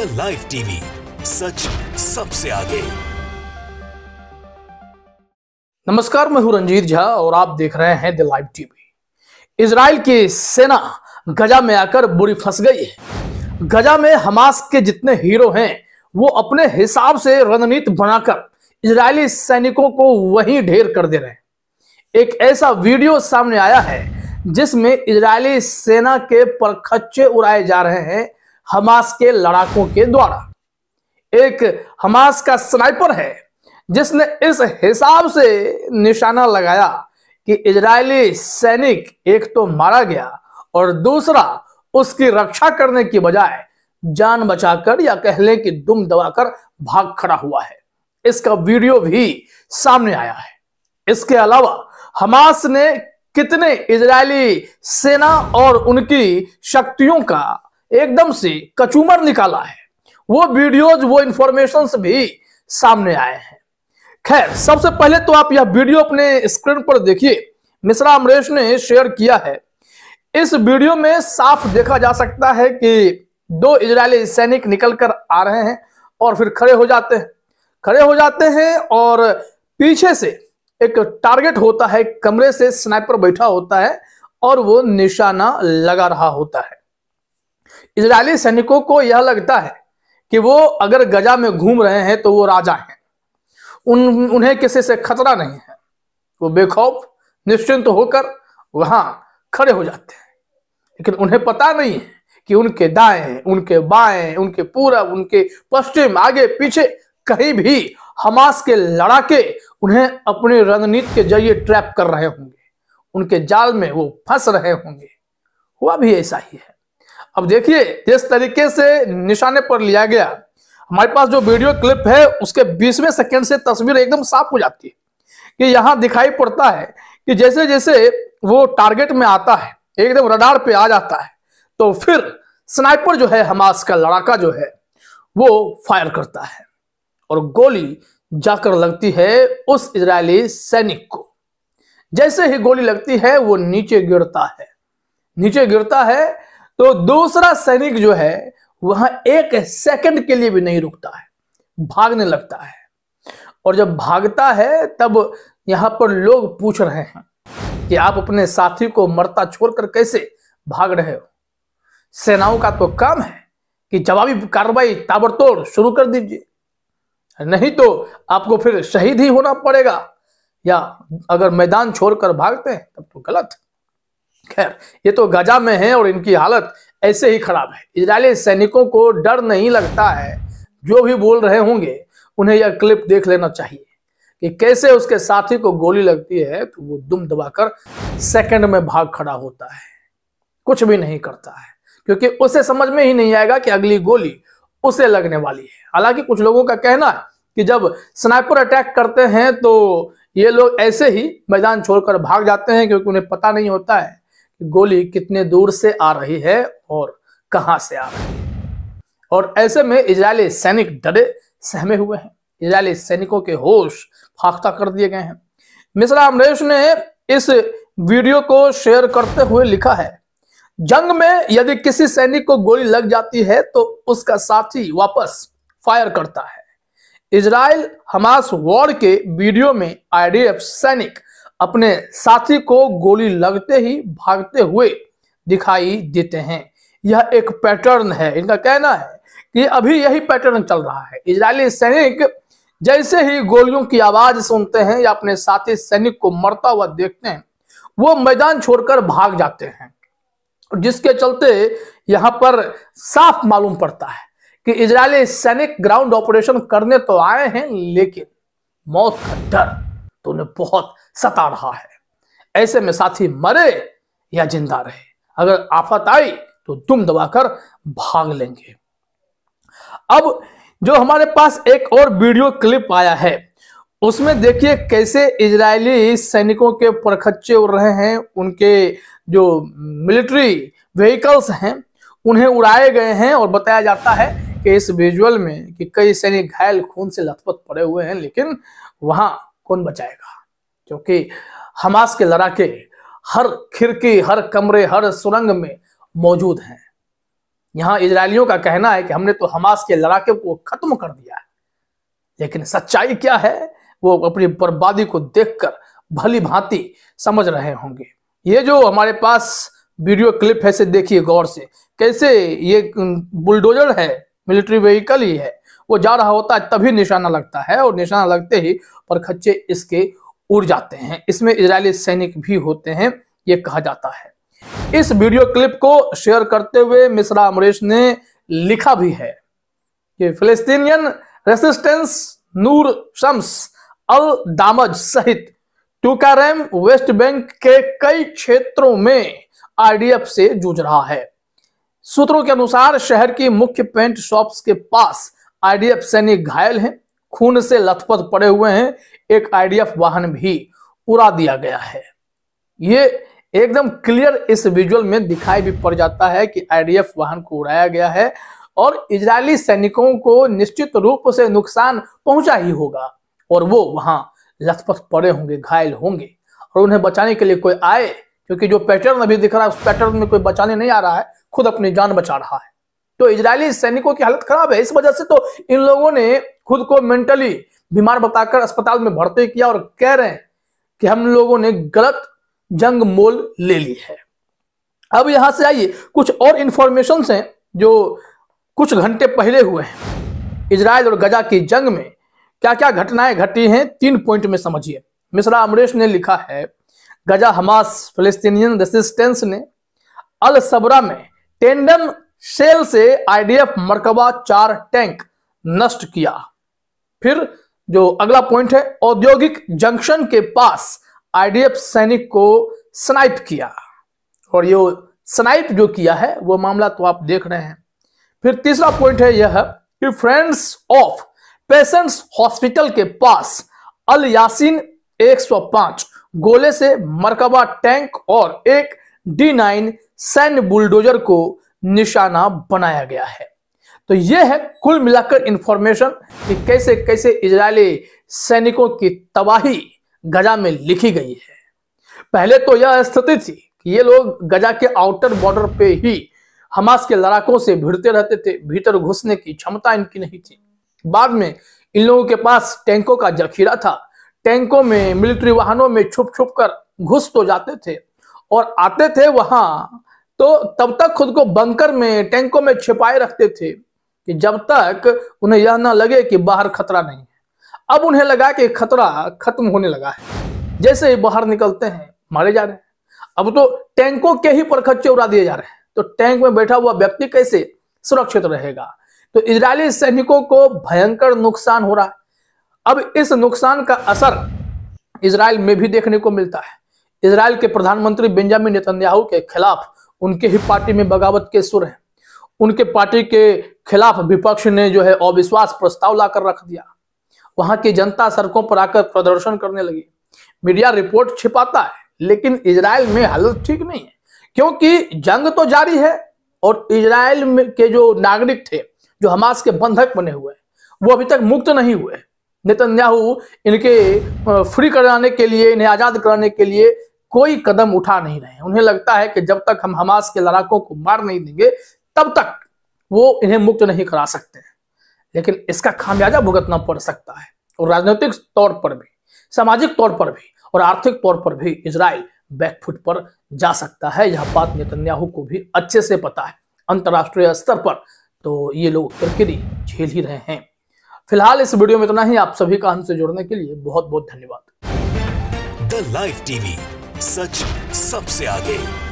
the live TV सच सबसे आगे नमस्कार मैं हूं रंजीत झा और आप देख रहे हैं द लाइव टीवी इसराइल की सेना गजा में आकर बुरी फंस गई है गजा में हमास के जितने हीरो हैं वो अपने हिसाब से रणनीति बनाकर इजरायली सैनिकों को वहीं ढेर कर दे रहे हैं एक ऐसा वीडियो सामने आया है जिसमें इजरायली सेना के परखच्चे उड़ाए जा रहे हैं हमास के लड़ाकों के द्वारा एक हमास का स्नाइपर है जिसने इस हिसाब से निशाना लगाया कि इजरायली सैनिक एक तो मारा गया और दूसरा उसकी रक्षा करने की बजाय जान बचाकर या कह लें कि दुम दबाकर भाग खड़ा हुआ है इसका वीडियो भी सामने आया है इसके अलावा हमास ने कितने इजरायली सेना और उनकी शक्तियों का एकदम से कचूमर निकाला है वो वीडियोज वो इंफॉर्मेशन भी सामने आए हैं खैर सबसे पहले तो आप यह वीडियो अपने स्क्रीन पर देखिए मिश्रा अमरेश ने शेयर किया है इस वीडियो में साफ देखा जा सकता है कि दो इजरायली सैनिक निकलकर आ रहे हैं और फिर खड़े हो जाते हैं खड़े हो जाते हैं और पीछे से एक टारगेट होता है कमरे से स्नाइपर बैठा होता है और वो निशाना लगा रहा होता है इसराइली सैनिकों को यह लगता है कि वो अगर गजा में घूम रहे हैं तो वो राजा हैं उन उन्हें किसी से खतरा नहीं है वो बेखौफ निश्चिंत तो होकर वहां खड़े हो जाते हैं लेकिन उन्हें पता नहीं है कि उनके दाएं उनके बाएं उनके पूरब उनके पश्चिम आगे पीछे कहीं भी हमास के लड़ाके उन्हें अपनी रणनीति के जरिए ट्रैप कर रहे होंगे उनके जाल में वो फंस रहे होंगे हुआ भी ऐसा ही है अब देखिए जिस तरीके से निशाने पर लिया गया हमारे पास जो वीडियो क्लिप है उसके बीसवें सेकंड से तस्वीर एकदम साफ हो जाती है कि यहां दिखाई पड़ता है कि जैसे जैसे वो टारगेट में आता है एकदम रडार पे आ जाता है तो फिर स्नाइपर जो है हमास का लड़ाका जो है वो फायर करता है और गोली जाकर लगती है उस इजरायली सैनिक को जैसे ही गोली लगती है वो नीचे गिरता है नीचे गिरता है तो दूसरा सैनिक जो है वह एक सेकंड के लिए भी नहीं रुकता है भागने लगता है और जब भागता है तब यहां पर लोग पूछ रहे हैं कि आप अपने साथी को मरता छोड़कर कैसे भाग रहे हो सेनाओं का तो काम है कि जवाबी कार्रवाई ताबड़तोड़ शुरू कर दीजिए नहीं तो आपको फिर शहीद ही होना पड़ेगा या अगर मैदान छोड़कर भागते हैं तब तो गलत है खैर ये तो गजा में है और इनकी हालत ऐसे ही खराब है इसराइली सैनिकों को डर नहीं लगता है जो भी बोल रहे होंगे उन्हें यह क्लिप देख लेना चाहिए कि कैसे उसके साथी को गोली लगती है तो वो दुम दबाकर सेकंड में भाग खड़ा होता है कुछ भी नहीं करता है क्योंकि उसे समझ में ही नहीं आएगा कि अगली गोली उसे लगने वाली है हालांकि कुछ लोगों का कहना है कि जब स्नाइपर अटैक करते हैं तो ये लोग ऐसे ही मैदान छोड़कर भाग जाते हैं क्योंकि उन्हें पता नहीं होता है गोली कितने दूर से आ रही है और कहां से आ रही है और ऐसे में इजरायली सैनिक डरे सहमे हुए हैं इजरायली सैनिकों के होश फाख्ता कर दिए गए हैं मिश्रा अमरेश ने इस वीडियो को शेयर करते हुए लिखा है जंग में यदि किसी सैनिक को गोली लग जाती है तो उसका साथी वापस फायर करता है इसराइल हमास वॉर के वीडियो में आईडीएफ सैनिक अपने साथी को गोली लगते ही भागते हुए दिखाई देते हैं यह एक पैटर्न है इनका कहना है कि अभी यही पैटर्न चल रहा है इजरायली सैनिक जैसे ही गोलियों की आवाज सुनते हैं या अपने साथी सैनिक को मरता हुआ देखते हैं वो मैदान छोड़कर भाग जाते हैं जिसके चलते यहाँ पर साफ मालूम पड़ता है कि इजरायली सैनिक ग्राउंड ऑपरेशन करने तो आए हैं लेकिन मौत का डर तो उन्हें बहुत सता रहा है ऐसे में साथी मरे या जिंदा रहे अगर आफत आई तो दुम दबाकर भाग लेंगे अब जो हमारे पास एक और वीडियो क्लिप आया है उसमें देखिए कैसे इजरायली सैनिकों के परखच्चे उड़ रहे हैं उनके जो मिलिट्री व्हीकल्स हैं उन्हें उड़ाए गए हैं और बताया जाता है कि इस विजुअल में कि कई सैनिक घायल खून से लथपथ पड़े हुए हैं लेकिन वहां कौन बचाएगा क्योंकि हमास के लड़ाके हर खिड़की हर कमरे हर सुरंग में मौजूद हैं यहां इजरायलियों का कहना है कि हमने तो हमास के लड़ाके को खत्म कर दिया है लेकिन सच्चाई क्या है वो अपनी बर्बादी को देखकर भली भांति समझ रहे होंगे ये जो हमारे पास वीडियो क्लिप है से देखिए गौर से कैसे ये बुलडोजर है मिलिट्री व्हीकल ही है वो जा रहा होता है तभी निशाना लगता है और निशाना लगते ही पर खच्चे इसके उड़ जाते हैं इसमें इजरायली सैनिक भी होते हैं ये कहा जाता है इस वीडियो क्लिप को शेयर करते हुए मिश्रा अमरीश ने लिखा भी है कि फिलिस्तीनियन रेसिस्टेंस नूर शम्स अल दामज सहित टूकारेम वेस्ट बैंक के कई क्षेत्रों में आरडीएफ से जूझ रहा है सूत्रों के अनुसार शहर की मुख्य पेंट शॉप्स के पास आईडीएफ सैनिक घायल हैं खून से लथपथ पड़े हुए हैं एक आईडीएफ वाहन भी उड़ा दिया गया है ये एकदम क्लियर इस विजुअल में दिखाई भी पड़ जाता है कि आईडीएफ वाहन को उड़ाया गया है और इजरायली सैनिकों को निश्चित रूप से नुकसान पहुंचा ही होगा और वो वहां लथपथ पड़े होंगे घायल होंगे और उन्हें बचाने के लिए कोई आए क्योंकि जो पैटर्न अभी दिख रहा है उस पैटर्न में कोई बचाने नहीं आ रहा है खुद अपनी जान बचा रहा है तो इजरायली सैनिकों की हालत खराब है इस वजह से तो इन लोगों ने खुद को मेंटली बीमार बताकर अस्पताल में भर्ती किया और कह रहे हैं कि हम लोगों ने गलत जंग मोल ले ली है अब यहां से आइए कुछ और इंफॉर्मेशन हैं जो कुछ घंटे पहले हुए हैं इसराइल और गजा की जंग में क्या क्या घटनाएं घटी हैं तीन पॉइंट में समझिए मिश्रा अमरेश ने लिखा है गजा हमास फलस्तीनियन रेसिस्टेंस ने अल सबरा में टेंडम शेल से आईडीएफ मरकबा चार टैंक नष्ट किया फिर जो अगला पॉइंट है औद्योगिक जंक्शन के पास आईडीएफ सैनिक को स्नाइप किया और ये स्नाइप जो किया है वो मामला तो आप देख रहे हैं फिर तीसरा पॉइंट है यह कि फ्रेंड्स ऑफ पेशेंट्स हॉस्पिटल के पास अल यासीन 105 गोले से मरकबा टैंक और एक डी नाइन सैन्य बुलडोजर को निशाना बनाया गया है तो यह है कुल मिलाकर इंफॉर्मेशन कि कैसे कैसे इजरायली सैनिकों की तबाही गजा में लिखी गई है पहले तो यह स्थिति थी कि ये लोग गजा के आउटर बॉर्डर पे ही हमास के लड़ाकों से भिड़ते रहते थे भीतर घुसने की क्षमता इनकी नहीं थी बाद में इन लोगों के पास टैंकों का जखीरा था टैंकों में मिलिट्री वाहनों में छुप छुप कर घुस तो जाते थे और आते थे वहां तो तब तक खुद को बंकर में टैंकों में छिपाए रखते थे कि जब तक उन्हें यह ना लगे कि बाहर खतरा नहीं है अब उन्हें लगा कि खतरा खत्म होने लगा है जैसे ही बाहर निकलते हैं मारे जा रहे हैं अब तो टैंकों के ही परखच्चे उड़ा दिए जा रहे हैं तो टैंक में बैठा हुआ व्यक्ति कैसे सुरक्षित रहेगा तो इजरायली सैनिकों को भयंकर नुकसान हो रहा है अब इस नुकसान का असर इसराइल में भी देखने को मिलता है इसराइल के प्रधानमंत्री बेंजामिन नेतन्याहू के खिलाफ उनके ही पार्टी में बगावत के सुर हैं उनके पार्टी के खिलाफ विपक्ष ने जो है अविश्वास प्रस्ताव लाकर रख दिया वहां की जनता सड़कों पर आकर प्रदर्शन करने लगी मीडिया रिपोर्ट छिपाता है लेकिन इसराइल में हालत ठीक नहीं है क्योंकि जंग तो जारी है और इसराइल के जो नागरिक थे जो हमास के बंधक बने हुए हैं वो अभी तक मुक्त नहीं हुए नेतन्याहू इनके फ्री कराने के लिए इन्हें आजाद कराने के लिए कोई कदम उठा नहीं रहे उन्हें लगता है कि जब तक हम हमास के लड़ाकों को मार नहीं देंगे तब तक वो इन्हें मुक्त नहीं करा सकते हैं लेकिन इसका खामियाजा भुगतना पड़ सकता है और राजनीतिक तौर पर भी सामाजिक तौर पर भी और आर्थिक तौर पर भी इसराइल बैकफुट पर जा सकता है यह बात नेतन्याहू को भी अच्छे से पता है अंतर्राष्ट्रीय स्तर पर तो ये लोग किरकिरी झेल ही रहे हैं फिलहाल इस वीडियो में इतना ही आप सभी का हमसे जुड़ने के लिए बहुत बहुत धन्यवाद द लाइफ टीवी सच सबसे आगे